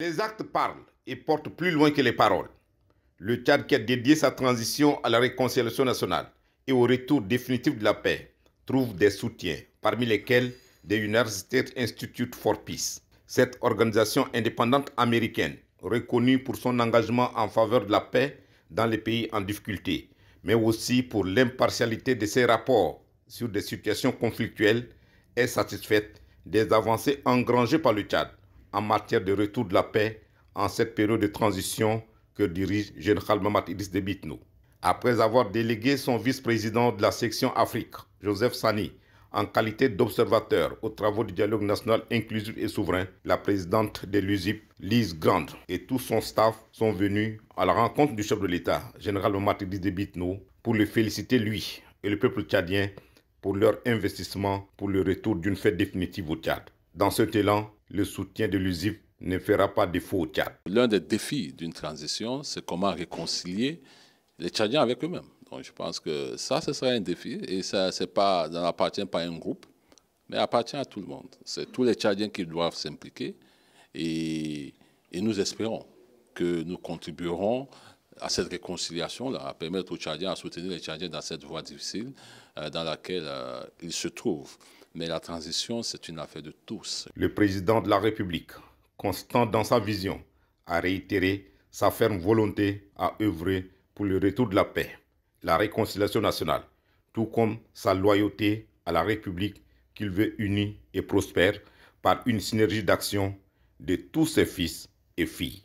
Les actes parlent et portent plus loin que les paroles. Le Tchad qui a dédié sa transition à la réconciliation nationale et au retour définitif de la paix trouve des soutiens, parmi lesquels des University Institute for Peace. Cette organisation indépendante américaine, reconnue pour son engagement en faveur de la paix dans les pays en difficulté, mais aussi pour l'impartialité de ses rapports sur des situations conflictuelles, est satisfaite des avancées engrangées par le Tchad en matière de retour de la paix en cette période de transition que dirige Général Mamadidis Idriss Debitno. Après avoir délégué son vice-président de la section Afrique, Joseph Sani, en qualité d'observateur aux travaux du dialogue national inclusif et souverain, la présidente de l'USIP, Lise Grande, et tout son staff sont venus à la rencontre du chef de l'État, général Mamadidis Idriss Debitno, pour le féliciter lui et le peuple tchadien pour leur investissement pour le retour d'une fête définitive au Tchad. Dans cet élan, le soutien de l'USIF ne fera pas défaut au Tchad. L'un des défis d'une transition, c'est comment réconcilier les Tchadiens avec eux-mêmes. Donc je pense que ça, ce sera un défi et ça pas, ça n'appartient pas à un groupe, mais appartient à tout le monde. C'est tous les Tchadiens qui doivent s'impliquer et, nous espérons que nous contribuerons à cette réconciliation-là, à permettre aux Tchadiens, à soutenir les Tchadiens dans cette voie difficile euh, dans laquelle euh, ils se trouvent. Mais la transition, c'est une affaire de tous. Le président de la République, constant dans sa vision, a réitéré sa ferme volonté à œuvrer pour le retour de la paix, la réconciliation nationale, tout comme sa loyauté à la République qu'il veut unie et prospère par une synergie d'action de tous ses fils et filles.